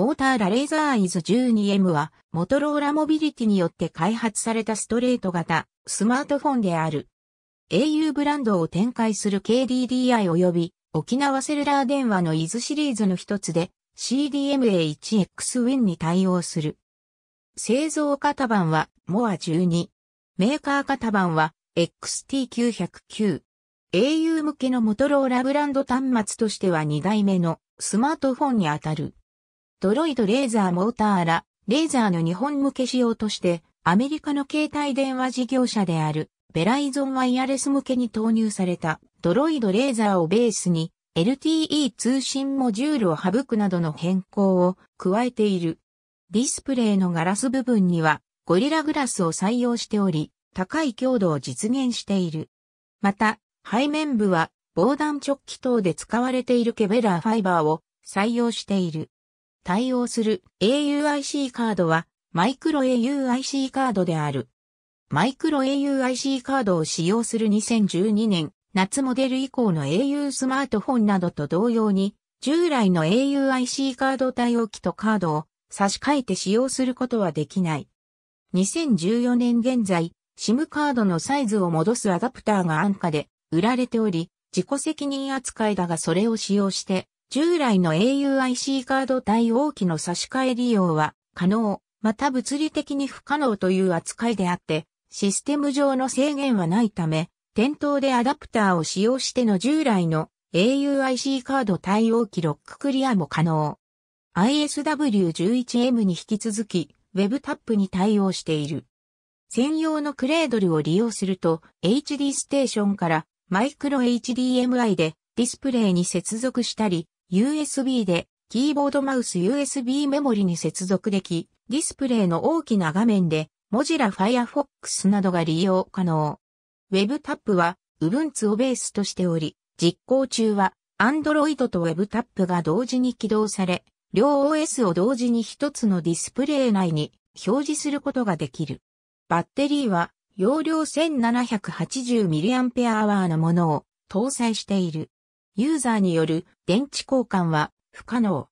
モーターラレーザーイズ 12M は、モトローラモビリティによって開発されたストレート型、スマートフォンである。au ブランドを展開する KDDI 及び、沖縄セルラー電話のイズシリーズの一つで、CDMA1X Win に対応する。製造型番は、モア12。メーカー型番は、XT909。au 向けのモトローラブランド端末としては2代目のスマートフォンにあたる。ドロイドレーザーモーターら、レーザーの日本向け仕様として、アメリカの携帯電話事業者である、ベライゾンワイヤレス向けに投入された、ドロイドレーザーをベースに、LTE 通信モジュールを省くなどの変更を加えている。ディスプレイのガラス部分にはゴリラグラスを採用しており、高い強度を実現している。また、背面部は防弾直気筒等で使われているケベラーファイバーを採用している。対応する AUIC カードはマイクロ AUIC カードである。マイクロ AUIC カードを使用する2012年夏モデル以降の au スマートフォンなどと同様に従来の auIC カード対応機とカードを差し替えて使用することはできない。2014年現在、SIM カードのサイズを戻すアダプターが安価で売られており、自己責任扱いだがそれを使用して従来の auIC カード対応機の差し替え利用は可能、また物理的に不可能という扱いであって、システム上の制限はないため、店頭でアダプターを使用しての従来の auIC カード対応機ロッククリアも可能。ISW11M に引き続き、Web タップに対応している。専用のクレードルを利用すると、HD ステーションからマイクロ HDMI でディスプレイに接続したり、USB で、キーボードマウス USB メモリに接続でき、ディスプレイの大きな画面で、モジラ Firefox などが利用可能。WebTap は、Ubuntu をベースとしており、実行中は、Android と WebTap が同時に起動され、両 OS を同時に一つのディスプレイ内に表示することができる。バッテリーは、容量 1780mAh のものを搭載している。ユーザーによる電池交換は不可能。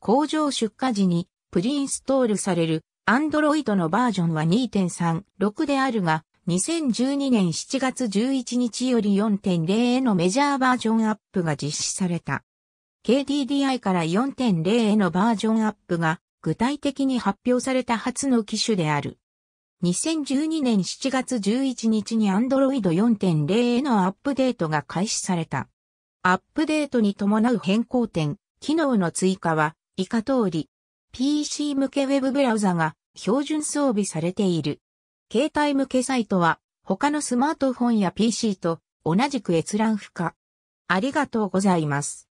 工場出荷時にプリインストールされる Android のバージョンは2.36であるが、2012年7月11日より4.0へのメジャーバージョンアップが実施された。KDDI から4.0へのバージョンアップが具体的に発表された初の機種である。2012年7月11日に Android 4.0へのアップデートが開始された。アップデートに伴う変更点、機能の追加は以下通り、PC 向けウェブブラウザが標準装備されている。携帯向けサイトは他のスマートフォンや PC と同じく閲覧不可。ありがとうございます。